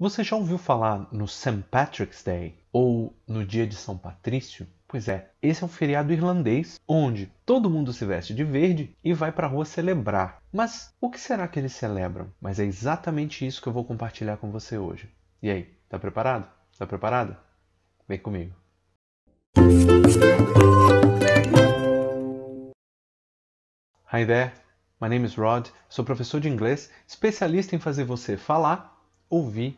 Você já ouviu falar no St. Patrick's Day ou no Dia de São Patrício? Pois é, esse é um feriado irlandês onde todo mundo se veste de verde e vai para a rua celebrar. Mas o que será que eles celebram? Mas é exatamente isso que eu vou compartilhar com você hoje. E aí, tá preparado? Tá preparada? Vem comigo. Hi there, my name is Rod, sou professor de inglês, especialista em fazer você falar, ouvir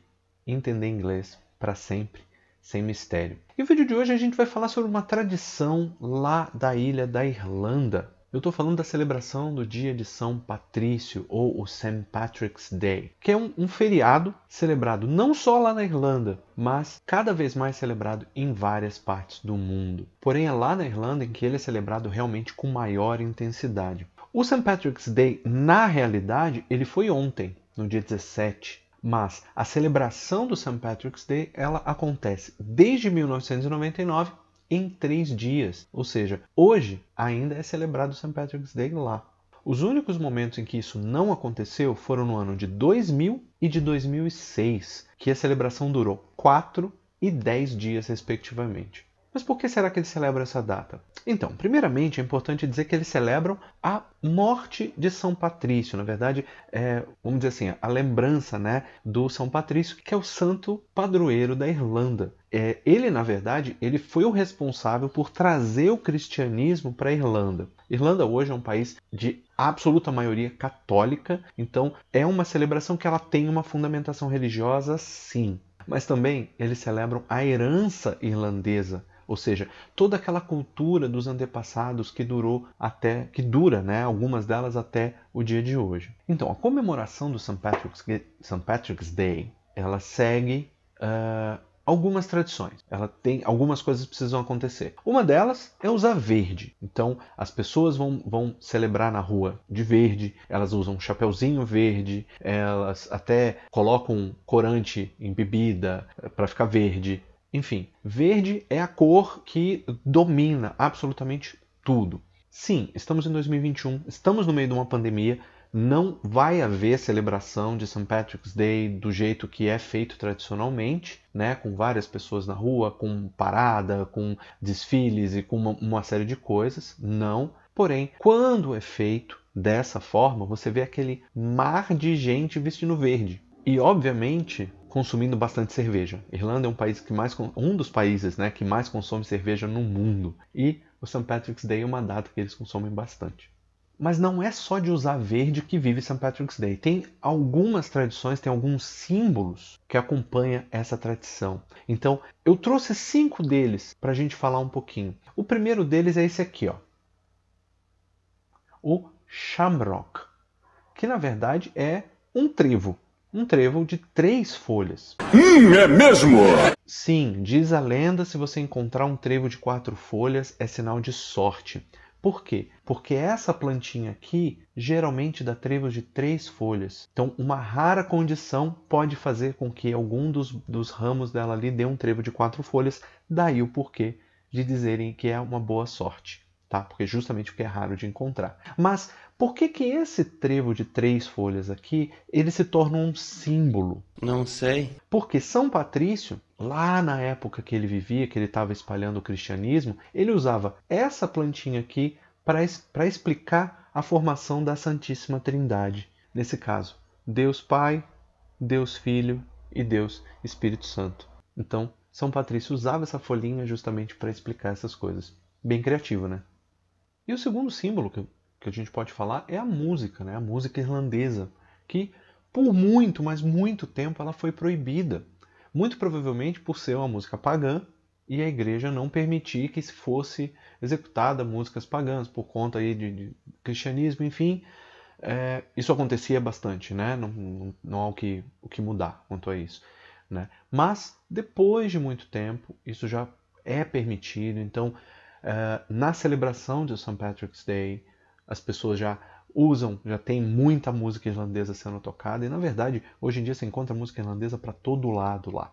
entender inglês para sempre, sem mistério. E o vídeo de hoje a gente vai falar sobre uma tradição lá da ilha da Irlanda. Eu estou falando da celebração do dia de São Patrício, ou o St. Patrick's Day, que é um, um feriado celebrado não só lá na Irlanda, mas cada vez mais celebrado em várias partes do mundo. Porém, é lá na Irlanda em que ele é celebrado realmente com maior intensidade. O St. Patrick's Day, na realidade, ele foi ontem, no dia 17 mas a celebração do St. Patrick's Day ela acontece desde 1999 em três dias, ou seja, hoje ainda é celebrado o St. Patrick's Day lá. Os únicos momentos em que isso não aconteceu foram no ano de 2000 e de 2006, que a celebração durou 4 e 10 dias, respectivamente. Mas por que será que eles celebram essa data? Então, primeiramente é importante dizer que eles celebram a morte de São Patrício, na verdade, é, vamos dizer assim, a lembrança né, do São Patrício, que é o santo padroeiro da Irlanda. É, ele, na verdade, ele foi o responsável por trazer o cristianismo para a Irlanda. Irlanda hoje é um país de absoluta maioria católica, então é uma celebração que ela tem uma fundamentação religiosa, sim mas também eles celebram a herança irlandesa ou seja, toda aquela cultura dos antepassados que durou até que dura, né, algumas delas até o dia de hoje. Então, a comemoração do St. Patrick's, St. Patrick's Day, ela segue uh, algumas tradições. Ela tem algumas coisas que precisam acontecer. Uma delas é usar verde. Então as pessoas vão, vão celebrar na rua de verde. Elas usam um chapéuzinho verde. Elas até colocam corante em bebida eh, para ficar verde. Enfim, verde é a cor que domina absolutamente tudo. Sim, estamos em 2021, estamos no meio de uma pandemia, não vai haver celebração de St. Patrick's Day do jeito que é feito tradicionalmente, né, com várias pessoas na rua, com parada, com desfiles e com uma, uma série de coisas. Não. Porém, quando é feito dessa forma, você vê aquele mar de gente vestindo verde. E obviamente, consumindo bastante cerveja. Irlanda é um país que mais um dos países, né, que mais consome cerveja no mundo. E o St. Patrick's Day é uma data que eles consomem bastante. Mas não é só de usar verde que vive St. Patrick's Day. Tem algumas tradições, tem alguns símbolos que acompanham essa tradição. Então, eu trouxe cinco deles para a gente falar um pouquinho. O primeiro deles é esse aqui, ó. O shamrock, que na verdade é um trevo um trevo de três folhas. Hum, é mesmo? Sim, diz a lenda, se você encontrar um trevo de quatro folhas, é sinal de sorte. Por quê? Porque essa plantinha aqui geralmente dá trevos de três folhas. Então, uma rara condição pode fazer com que algum dos, dos ramos dela ali dê um trevo de quatro folhas, daí o porquê de dizerem que é uma boa sorte. Tá? Porque justamente porque é raro de encontrar. Mas por que, que esse trevo de três folhas aqui, ele se torna um símbolo? Não sei. Porque São Patrício, lá na época que ele vivia, que ele estava espalhando o cristianismo, ele usava essa plantinha aqui para explicar a formação da Santíssima Trindade. Nesse caso, Deus Pai, Deus Filho e Deus Espírito Santo. Então, São Patrício usava essa folhinha justamente para explicar essas coisas. Bem criativo, né? E o segundo símbolo que eu que a gente pode falar é a música, né? a música irlandesa, que por muito, mas muito tempo ela foi proibida. Muito provavelmente por ser uma música pagã e a igreja não permitir que fosse executada músicas pagãs por conta aí de, de cristianismo, enfim. É, isso acontecia bastante, né? Não, não, não há o que, o que mudar quanto a isso. Né? Mas depois de muito tempo, isso já é permitido. Então, é, na celebração de St. Patrick's Day, as pessoas já usam, já tem muita música irlandesa sendo tocada, e na verdade, hoje em dia você encontra música irlandesa para todo lado lá.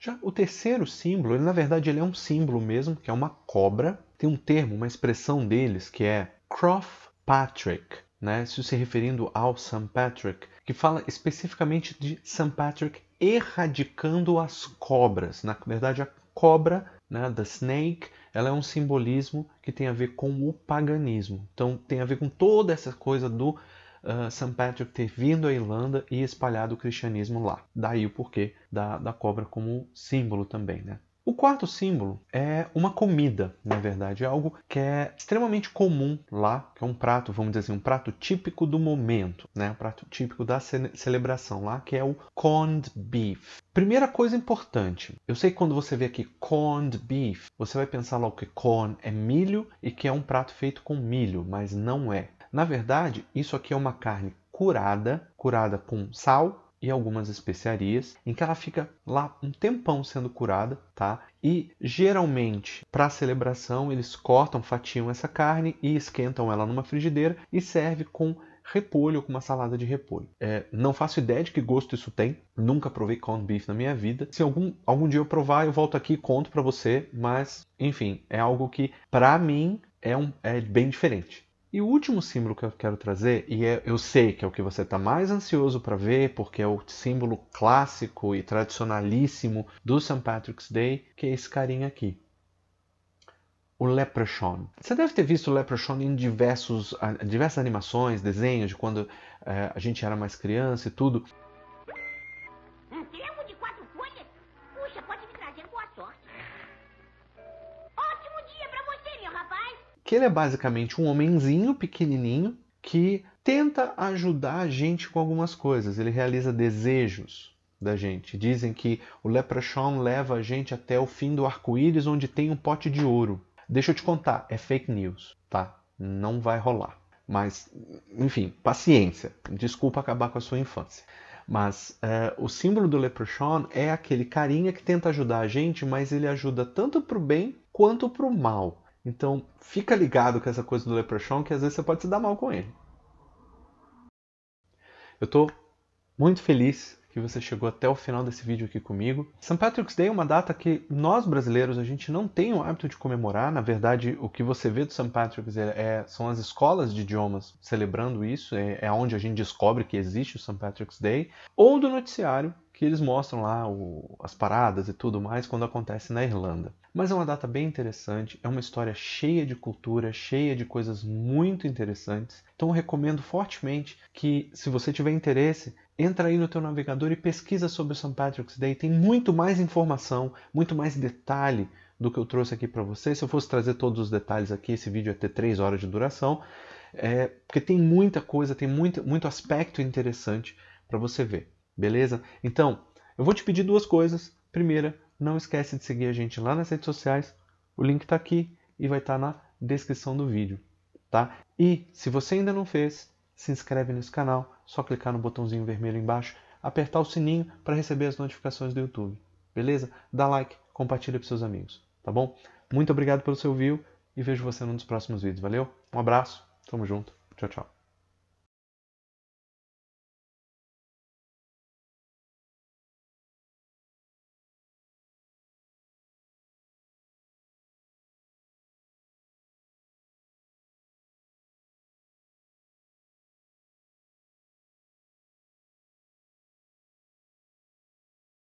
Já o terceiro símbolo, ele, na verdade ele é um símbolo mesmo, que é uma cobra. Tem um termo, uma expressão deles que é Croft Patrick, né? Isso se referindo ao St. Patrick, que fala especificamente de St. Patrick erradicando as cobras. Na verdade, a cobra, né, the snake, ela é um simbolismo que tem a ver com o paganismo. Então tem a ver com toda essa coisa do uh, ah, St. Patrick ter vindo à Irlanda e espalhado o cristianismo lá. Daí o porquê da, da cobra como símbolo também, né? O quarto símbolo é uma comida, na verdade, é algo que é extremamente comum lá, que é um prato, vamos dizer assim, um prato típico do momento, né? Um prato típico da ce celebração lá, que é o corned beef. Primeira coisa importante, eu sei que quando você vê aqui corned beef, você vai pensar logo que corn é milho e que é um prato feito com milho, mas não é. Na verdade, isso aqui é uma carne curada, curada com sal, e algumas especiarias, em que ela fica lá um tempão sendo curada, tá? E geralmente, para celebração, eles cortam, fatiam essa carne e esquentam ela numa frigideira e serve com repolho ou com uma salada de repolho. É, não faço ideia de que gosto isso tem, nunca provei corned beef na minha vida. Se algum, algum dia eu provar, eu volto aqui e conto para você, mas enfim, é algo que para mim é, um, é bem diferente. E o último símbolo que eu quero trazer, e é, eu sei que é o que você está mais ansioso para ver, porque é o símbolo clássico e tradicionalíssimo do St. Patrick's Day, que é esse carinha aqui. O Leprechaun. Você deve ter visto o Leprechaun em diversos, diversas animações, desenhos, de quando é, a gente era mais criança e tudo. que ele é basicamente um homenzinho pequenininho que tenta ajudar a gente com algumas coisas. Ele realiza desejos da gente. Dizem que o Leprechaun leva a gente até o fim do arco-íris onde tem um pote de ouro. Deixa eu te contar, é fake news, tá? Não vai rolar. Mas, enfim, paciência. Desculpa acabar com a sua infância. Mas uh, o símbolo do Leprechaun é aquele carinha que tenta ajudar a gente, mas ele ajuda tanto pro bem quanto pro mal. Então, fica ligado com essa coisa do Leprechaun, que às vezes você pode se dar mal com ele. Eu tô muito feliz que você chegou até o final desse vídeo aqui comigo. St. Patrick's Day é uma data que nós brasileiros a gente não tem o hábito de comemorar. Na verdade, o que você vê do St. Patrick's é, é, são as escolas de idiomas celebrando isso, é, é onde a gente descobre que existe o St. Patrick's Day, ou do noticiário que eles mostram lá o, as paradas e tudo mais quando acontece na Irlanda. Mas é uma data bem interessante, é uma história cheia de cultura, cheia de coisas muito interessantes. Então eu recomendo fortemente que, se você tiver interesse, entra aí no teu navegador e pesquisa sobre o St. Patrick's Day. Tem muito mais informação, muito mais detalhe do que eu trouxe aqui para você. Se eu fosse trazer todos os detalhes aqui, esse vídeo ia ter 3 horas de duração, é, porque tem muita coisa, tem muito, muito aspecto interessante para você ver. Beleza? Então, eu vou te pedir duas coisas. Primeira, não esquece de seguir a gente lá nas redes sociais. O link está aqui e vai estar tá na descrição do vídeo, tá? E se você ainda não fez, se inscreve nesse canal, só clicar no botãozinho vermelho embaixo, apertar o sininho para receber as notificações do YouTube. Beleza? Dá like, compartilha para seus amigos, tá bom? Muito obrigado pelo seu view e vejo você num dos próximos vídeos. Valeu? Um abraço, tamo junto. Tchau, tchau.